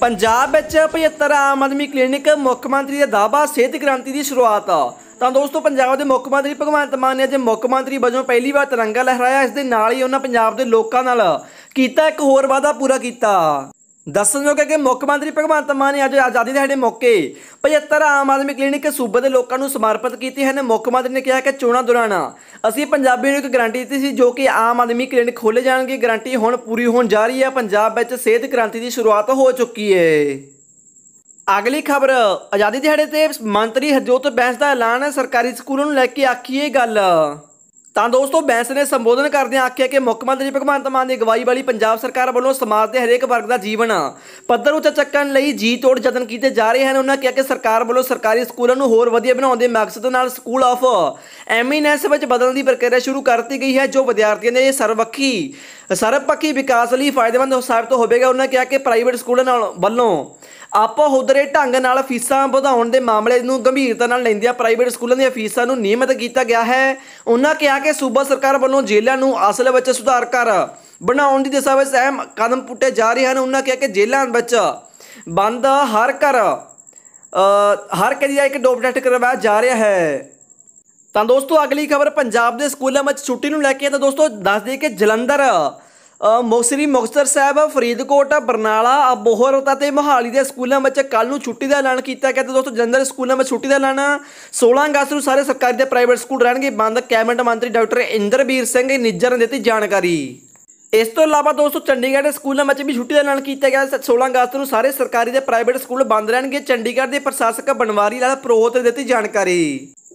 ਪੰਜਾਬ ਵਿੱਚ 75 ਆਮ ਆਦਮੀ ਕਲੀਨਿਕ ਮੁੱਖ ਮੰਤਰੀ ਦਾ ਦਾਵਾ ਸਿਹਤ ਕ੍ਰਾਂਤੀ ਦੀ ਸ਼ੁਰੂਆਤ ਆ ਤਾਂ ਦੋਸਤੋ ਪੰਜਾਬ ਦੇ ਮੁੱਖ ਮੰਤਰੀ ਭਗਵੰਤ ਮਾਨ ਨੇ ਅੱਜ ਮੁੱਖ ਮੰਤਰੀ ਵਜੋਂ ਪਹਿਲੀ ਵਾਰ ਤਿਰੰਗਾ ਲਹਿਰਾਇਆ ਇਸ ਦੇ ਨਾਲ ਹੀ ਉਹਨਾਂ ਪੰਜਾਬ ਦੇ ਲੋਕਾਂ ਨਾਲ ਕੀਤਾ ਇੱਕ ਹੋਰ ਵਾਅਦਾ ਪੂਰਾ ਕੀਤਾ ਦੱਸਣਯੋਗ ਹੈ ਕਿ ਮੁੱਖ ਮੰਤਰੀ ਭਗਵੰਤ ਮਾਨ ਨੇ ਅੱਜ ਆਜ਼ਾਦੀ ਦਿਹਾੜੇ ਮੌਕੇ 75 ਆਮ ਆਦਮੀ ਕਲੀਨਿਕ ਸੂਬੇ ਦੇ ਲੋਕਾਂ ਨੂੰ ਸਮਰਪਿਤ ਕੀਤੀ ਹੈ ਨੇ ਮੁੱਖ ਮੰਤਰੀ ਨੇ ਕਿਹਾ ਕਿ ਚੋਣਾਂ ਦੌਰਾਨ ਅਸੀਂ ਪੰਜਾਬੀ ਨੂੰ ਇੱਕ ਗਾਰੰਟੀ ਦਿੱਤੀ ਸੀ ਜੋ ਕਿ ਆਮ ਆਦਮੀ ਕਲੀਨਿਕ ਖੋਲੇ ਜਾਣਗੇ ਗਾਰੰਟੀ ਹੁਣ ਪੂਰੀ ਹੋਣ ਜਾ ਰਹੀ ਹੈ ਪੰਜਾਬ ਵਿੱਚ ਸਿਹਤ ਕ੍ਰਾਂਤੀ ਦੀ ਸ਼ੁਰੂਆਤ ਹੋ ਚੁੱਕੀ ਹੈ ਅਗਲੀ ਖਬਰ ਆਜ਼ਾਦੀ ਦਿਹਾੜੇ ਤੇ ਮੰਤਰੀ ਹਰਜੋਤ ਬੈਂਸ ਦਾ ਐਲਾਨ ਹੈ ਸਰਕਾਰੀ ਸਕੂਲਾਂ ਨੂੰ ਲੈ ਕੇ ਆਖੀਏ ਗੱਲ ਤਾਂ ਦੋਸਤੋ ਬੈਂਸ ਨੇ ਸੰਬੋਧਨ ਕਰਦਿਆਂ ਆਖਿਆ ਕਿ ਮੁੱਖ ਮੰਤਰੀ ਭਗਵੰਤ ਮਾਨ ਦੀ ਅਗਵਾਈ ਵਾਲੀ ਪੰਜਾਬ ਸਰਕਾਰ ਵੱਲੋਂ ਸਮਾਜ ਦੇ ਹਰੇਕ ਵਰਗ ਦਾ ਜੀਵਨ ਪੱਧਰ ਉੱਤੇ ਚੱਕਣ ਲਈ ਜੀ ਤੋੜ ਯਤਨ ਕੀਤੇ ਜਾ ਰਹੇ ਹਨ ਉਹਨਾਂ ਕਿਹਾ ਕਿ ਸਰਕਾਰ ਵੱਲੋਂ ਸਰਕਾਰੀ ਸਕੂਲਾਂ ਨੂੰ ਹੋਰ ਵਧੀਆ ਬਣਾਉਣ ਦੇ ਮਕਸਦ ਨਾਲ ਸਕੂਲ ਆਫ ਐਮਐਨਐਸ ਵਿੱਚ ਬਦਲਣ ਦੀ ਪ੍ਰਕਿਰਿਆ ਸ਼ੁਰੂ ਕਰਤੀ ਗਈ ਹੈ ਜੋ ਵਿਦਿਆਰਥੀਆਂ ਦੇ ਸਰਵਪੱਖੀ ਸਰਵਪੱਖੀ ਵਿਕਾਸ ਲਈ ਫਾਇਦੇਮੰਦ ਸਾਬਤ ਹੋਵੇਗਾ ਉਹਨਾਂ ਕਿਹਾ ਕਿ ਪ੍ਰਾਈਵੇਟ ਸਕੂਲਾਂ ਨਾਲ ਵੱਲੋਂ ਆਪਾਂ ਹੁਦਰੇ ਢੰਗ ਨਾਲ ਫੀਸਾਂ ਵਧਾਉਣ ਦੇ ਮਾਮਲੇ ਨੂੰ ਗੰਭੀਰਤਾ ਨਾਲ ਲੈਂਦਿਆਂ ਪ੍ਰਾਈਵੇਟ ਸਕੂਲਾਂ ਦੀਆਂ ਫੀਸਾਂ ਨੂੰ ਨਿਯਮਤ ਕੀਤਾ ਗਿਆ ਹੈ ਉਹਨਾਂ ਕਿਹਾ ਕਿ ਸੂਬਾ ਸਰਕਾਰ ਵੱਲੋਂ ਜੇਲ੍ਹਾਂ ਨੂੰ ਅਸਲ ਵਿੱਚ ਸੁਧਾਰ ਕਰ ਬਣਾਉਣ ਦੀ ਦਿਸ਼ਾ ਵਿੱਚ ਅਹਿਮ ਕਦਮ ਪੁੱਟੇ ਜਾ ਰਹੇ ਹਨ ਉਹਨਾਂ ਕਿਹਾ ਕਿ ਜੇਲ੍ਹਾਂ ਵਿੱਚ ਬੰਦ ਹਰ ਘਰ ਹਰ ਕਦੀ ਇੱਕ ਡੋਪ ਟੈਸਟ ਕਰਵਾਇਆ ਜਾ ਰਿਹਾ ਹੈ ਤਾਂ ਦੋਸਤੋ ਅਗਲੀ ਖਬਰ ਪੰਜਾਬ ਦੇ ਸਕੂਲਾਂ ਵਿੱਚ ਛੁੱਟੀ ਨੂੰ ਲੈ ਕੇ ਤਾਂ ਦੋਸਤੋ ਦੱਸ ਦਈਏ ਕਿ ਜਲੰਧਰ ਮੋਸਰੀ ਮੁਕਤਸਰ ਸਾਹਿਬ ਫਰੀਦਕੋਟ ਬਰਨਾਲਾ ਅਬੋਹਰ ਅਤੇ ਮੋਹਾਲੀ ਦੇ ਸਕੂਲਾਂ ਵਿੱਚ ਕੱਲ ਨੂੰ ਛੁੱਟੀ ਦਾ ਐਲਾਨ ਕੀਤਾ ਗਿਆ ਤੇ ਦੋਸਤੋ ਜਨਰਲ ਸਕੂਲਾਂ ਵਿੱਚ ਛੁੱਟੀ ਦਾ ਐਲਾਨ 16 ਅਗਸਤ ਨੂੰ ਸਾਰੇ ਸਰਕਾਰੀ ਤੇ ਪ੍ਰਾਈਵੇਟ ਸਕੂਲ ਰਹਿਣਗੇ ਬੰਦ ਕੈਬਨਿਟ ਮੰਤਰੀ ਡਾਕਟਰ ਇੰਦਰਬੀਰ ਸਿੰਘ ਨਿੱਜਰ ਨੇ ਦਿੱਤੀ ਜਾਣਕਾਰੀ ਇਸ ਤੋਂ ਇਲਾਵਾ ਦੋਸਤੋ ਚੰਡੀਗੜ੍ਹ ਦੇ ਸਕੂਲਾਂ ਵਿੱਚ ਵੀ ਛੁੱਟੀ ਦਾ ਐਲਾਨ ਕੀਤਾ ਗਿਆ 16 ਅਗਸਤ ਨੂੰ ਸਾਰੇ ਸਰਕਾਰੀ ਤੇ ਪ੍ਰਾਈਵੇਟ ਸਕੂਲ ਬੰਦ ਰਹਿਣਗੇ ਚੰਡੀਗੜ੍ਹ ਦੇ ਪ੍ਰਸ਼ਾਸਕ ਬਨਵਾਰੀ ਲਾਲ ਪ੍ਰੋਹਤ ਨੇ ਦਿੱਤੀ ਜਾਣਕਾਰੀ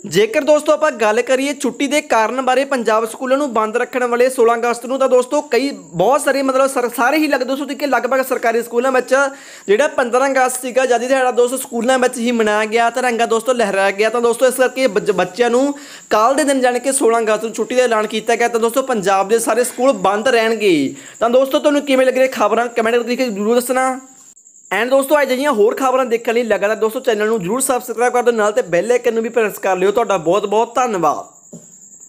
ਜੇਕਰ ਦੋਸਤੋ ਆਪਾਂ ਗੱਲ ਕਰੀਏ ਛੁੱਟੀ ਦੇ ਕਾਰਨ ਬਾਰੇ ਪੰਜਾਬ ਸਕੂਲਾਂ ਨੂੰ ਬੰਦ ਰੱਖਣ ਵਾਲੇ 16 ਅਗਸਤ ਨੂੰ ਤਾਂ ਦੋਸਤੋ ਕਈ ਬਹੁਤ ਸਾਰੇ ਮਤਲਬ ਸਾਰੇ ਹੀ ਲੱਗਦੇ ਦੋਸਤੋ ਕਿ ਲਗਭਗ ਸਰਕਾਰੀ ਸਕੂਲਾਂ ਵਿੱਚ ਜਿਹੜਾ 15 ਅਗਸਤ ਸੀਗਾ ਜਦ ਦਿਹਾੜਾ ਦੋਸਤੋ ਸਕੂਲਾਂ ਵਿੱਚ ਹੀ ਮਨਾਇਆ ਗਿਆ ਤਿਰੰਗਾ ਦੋਸਤੋ ਲਹਿਰਾਇਆ ਗਿਆ ਤਾਂ ਦੋਸਤੋ ਇਸ ਕਰਕੇ ਬੱਚਿਆਂ ਨੂੰ ਕੱਲ ਦੇ ਦਿਨ ਜਾਣ ਕੇ 16 ਅਗਸਤ ਨੂੰ ਛੁੱਟੀ ਦਾ ਐਲਾਨ ਕੀਤਾ ਗਿਆ ਤਾਂ ਦੋਸਤੋ ਪੰਜਾਬ ਦੇ ਸਾਰੇ ਸਕੂਲ ਬੰਦ ਰਹਿਣਗੇ ਤਾਂ ਦੋਸਤੋ ਤੁਹਾਨੂੰ ਕਿਵੇਂ ਲੱਗ ਰਿਹਾ ਖਬਰਾਂ ਕਮੈਂਟ ਕਰਕੇ ਜ਼ਰੂਰ ਦੱਸਣਾ ਐਂਡ ਦੋਸਤੋ ਅੱਜ ਜਿਹੜੀਆਂ ਹੋਰ ਖਬਰਾਂ ਦੇਖਣ ਲਈ ਲਗਾਤਾਰ ਦੋਸਤੋ ਚੈਨਲ ਨੂੰ ਜਰੂਰ ਸਬਸਕ੍ਰਾਈਬ ਕਰ ਦਿਓ ਨਾਲ ਤੇ ਬੈਲ ਆਈਕਨ ਨੂੰ ਵੀ ਪ੍ਰੈਸ ਕਰ ਲਿਓ ਤੁਹਾਡਾ ਬਹੁਤ ਬਹੁਤ ਧੰਨਵਾਦ